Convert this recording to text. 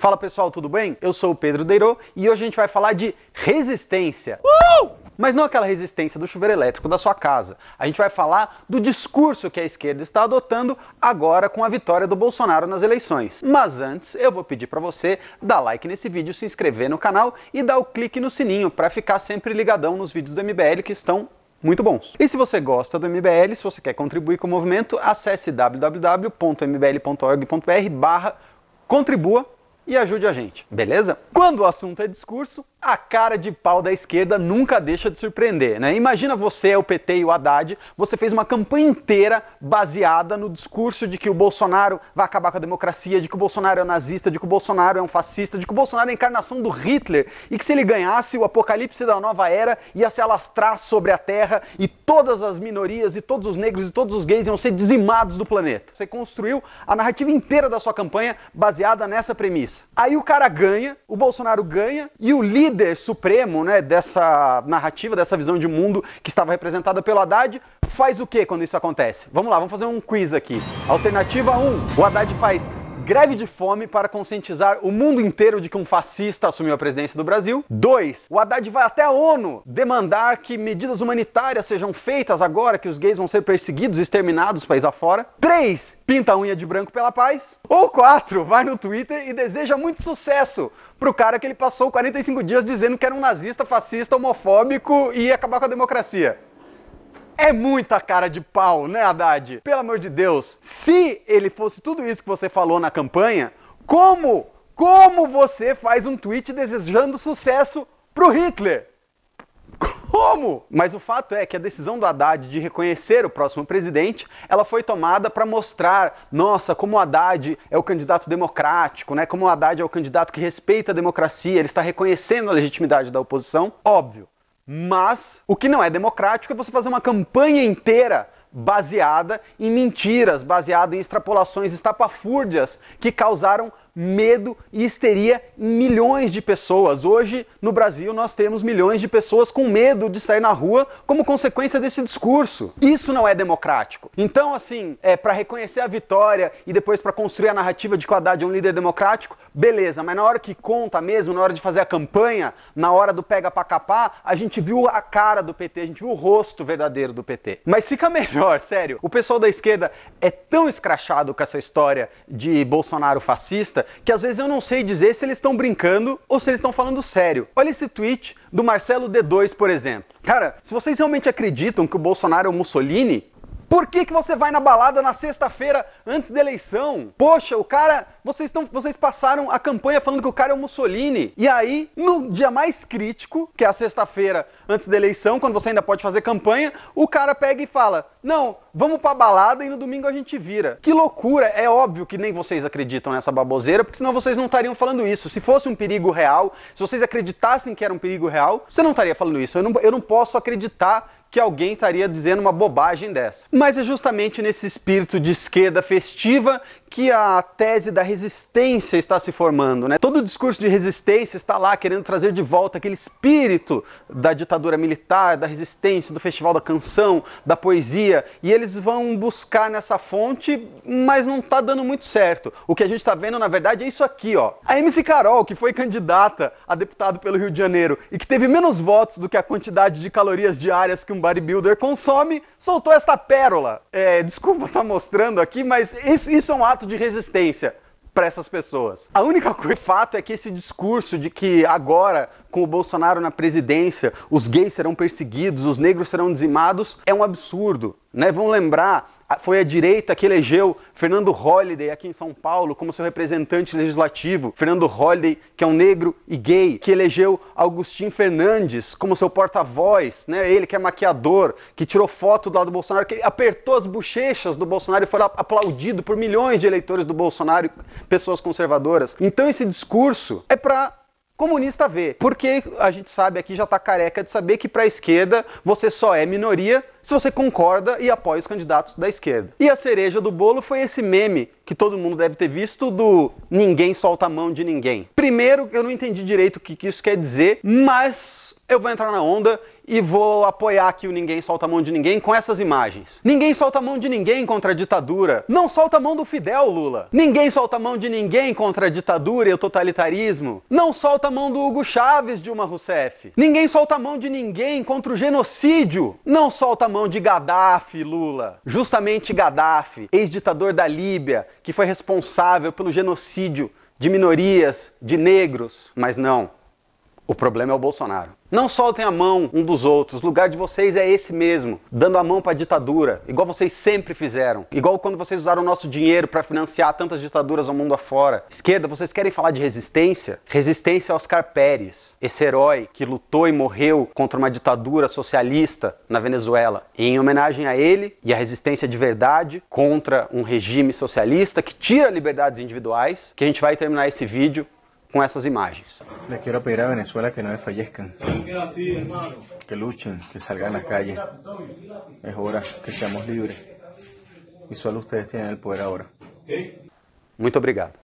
Fala pessoal, tudo bem? Eu sou o Pedro Deirô e hoje a gente vai falar de resistência. Uh! Mas não aquela resistência do chuveiro elétrico da sua casa. A gente vai falar do discurso que a esquerda está adotando agora com a vitória do Bolsonaro nas eleições. Mas antes, eu vou pedir para você dar like nesse vídeo, se inscrever no canal e dar o clique no sininho para ficar sempre ligadão nos vídeos do MBL que estão muito bons. E se você gosta do MBL, se você quer contribuir com o movimento, acesse www.mbl.org.br/contribua e ajude a gente, beleza? Quando o assunto é discurso, a cara de pau da esquerda nunca deixa de surpreender, né? Imagina você, o PT e o Haddad, você fez uma campanha inteira baseada no discurso de que o Bolsonaro vai acabar com a democracia, de que o Bolsonaro é um nazista, de que o Bolsonaro é um fascista, de que o Bolsonaro é a encarnação do Hitler e que se ele ganhasse, o apocalipse da nova era ia se alastrar sobre a terra e todas as minorias e todos os negros e todos os gays iam ser dizimados do planeta. Você construiu a narrativa inteira da sua campanha baseada nessa premissa. Aí o cara ganha, o Bolsonaro ganha e o líder líder supremo né, dessa narrativa, dessa visão de mundo que estava representada pelo Haddad, faz o que quando isso acontece? Vamos lá, vamos fazer um quiz aqui. Alternativa 1, o Haddad faz Greve de fome para conscientizar o mundo inteiro de que um fascista assumiu a presidência do Brasil. 2. O Haddad vai até a ONU demandar que medidas humanitárias sejam feitas agora que os gays vão ser perseguidos e exterminados país afora. 3. Pinta a unha de branco pela paz. Ou 4. Vai no Twitter e deseja muito sucesso pro cara que ele passou 45 dias dizendo que era um nazista, fascista, homofóbico e ia acabar com a democracia. É muita cara de pau, né, Haddad? Pelo amor de Deus. Se ele fosse tudo isso que você falou na campanha, como, como você faz um tweet desejando sucesso pro Hitler? Como? Mas o fato é que a decisão do Haddad de reconhecer o próximo presidente, ela foi tomada para mostrar, nossa, como o Haddad é o candidato democrático, né? Como o Haddad é o candidato que respeita a democracia, ele está reconhecendo a legitimidade da oposição. Óbvio. Mas o que não é democrático é você fazer uma campanha inteira baseada em mentiras, baseada em extrapolações estapafúrdias que causaram medo e histeria em milhões de pessoas. Hoje, no Brasil, nós temos milhões de pessoas com medo de sair na rua como consequência desse discurso. Isso não é democrático. Então, assim, é para reconhecer a vitória e depois para construir a narrativa de que o Haddad é um líder democrático, beleza, mas na hora que conta mesmo, na hora de fazer a campanha, na hora do pega para capar, a gente viu a cara do PT, a gente viu o rosto verdadeiro do PT. Mas fica melhor, sério. O pessoal da esquerda é tão escrachado com essa história de Bolsonaro fascista que às vezes eu não sei dizer se eles estão brincando ou se eles estão falando sério. Olha esse tweet do Marcelo D2, por exemplo. Cara, se vocês realmente acreditam que o Bolsonaro é o Mussolini, por que, que você vai na balada na sexta-feira antes da eleição? Poxa, o cara. Vocês, estão, vocês passaram a campanha falando que o cara é o Mussolini. E aí, no dia mais crítico, que é a sexta-feira antes da eleição, quando você ainda pode fazer campanha, o cara pega e fala: Não, vamos pra balada e no domingo a gente vira. Que loucura! É óbvio que nem vocês acreditam nessa baboseira, porque senão vocês não estariam falando isso. Se fosse um perigo real, se vocês acreditassem que era um perigo real, você não estaria falando isso. Eu não, eu não posso acreditar que alguém estaria dizendo uma bobagem dessa. Mas é justamente nesse espírito de esquerda festiva que a tese da resistência está se formando, né? Todo o discurso de resistência está lá querendo trazer de volta aquele espírito da ditadura militar, da resistência, do festival da canção, da poesia, e eles vão buscar nessa fonte, mas não está dando muito certo. O que a gente está vendo, na verdade, é isso aqui, ó. A MC Carol, que foi candidata a deputado pelo Rio de Janeiro e que teve menos votos do que a quantidade de calorias diárias que um um bodybuilder consome, soltou esta pérola. É, desculpa estar tá mostrando aqui, mas isso, isso é um ato de resistência para essas pessoas. A única coisa, fato é que esse discurso de que agora, com o Bolsonaro na presidência, os gays serão perseguidos, os negros serão dizimados, é um absurdo. Né? Vão lembrar foi a direita que elegeu Fernando Holliday aqui em São Paulo como seu representante legislativo. Fernando Holliday, que é um negro e gay, que elegeu Agostinho Fernandes como seu porta-voz, né? Ele que é maquiador, que tirou foto do lado do Bolsonaro, que apertou as bochechas do Bolsonaro e foi aplaudido por milhões de eleitores do Bolsonaro, pessoas conservadoras. Então esse discurso é para comunista vê. Porque a gente sabe aqui, já está careca de saber que para a esquerda você só é minoria se você concorda e apoia os candidatos da esquerda. E a cereja do bolo foi esse meme que todo mundo deve ter visto do ninguém solta a mão de ninguém. Primeiro, eu não entendi direito o que, que isso quer dizer, mas eu vou entrar na onda e vou apoiar aqui o Ninguém Solta a Mão de Ninguém com essas imagens. Ninguém solta a mão de ninguém contra a ditadura. Não solta a mão do Fidel, Lula. Ninguém solta a mão de ninguém contra a ditadura e o totalitarismo. Não solta a mão do Hugo Chaves, Dilma Rousseff. Ninguém solta a mão de ninguém contra o genocídio. Não solta a mão de Gaddafi, Lula. Justamente Gaddafi, ex-ditador da Líbia, que foi responsável pelo genocídio de minorias, de negros. Mas não, o problema é o Bolsonaro. Não soltem a mão um dos outros, o lugar de vocês é esse mesmo, dando a mão para a ditadura, igual vocês sempre fizeram, igual quando vocês usaram o nosso dinheiro para financiar tantas ditaduras ao mundo afora. Esquerda, vocês querem falar de resistência? Resistência a Oscar Pérez, esse herói que lutou e morreu contra uma ditadura socialista na Venezuela. E em homenagem a ele e a resistência de verdade contra um regime socialista que tira liberdades individuais, que a gente vai terminar esse vídeo Con esas imágenes. Le quiero pedir a Venezuela que no les fallezcan, que luchen, que salgan a la calle. Es hora que seamos libres. Y solo ustedes tienen el poder ahora. Muito obrigado.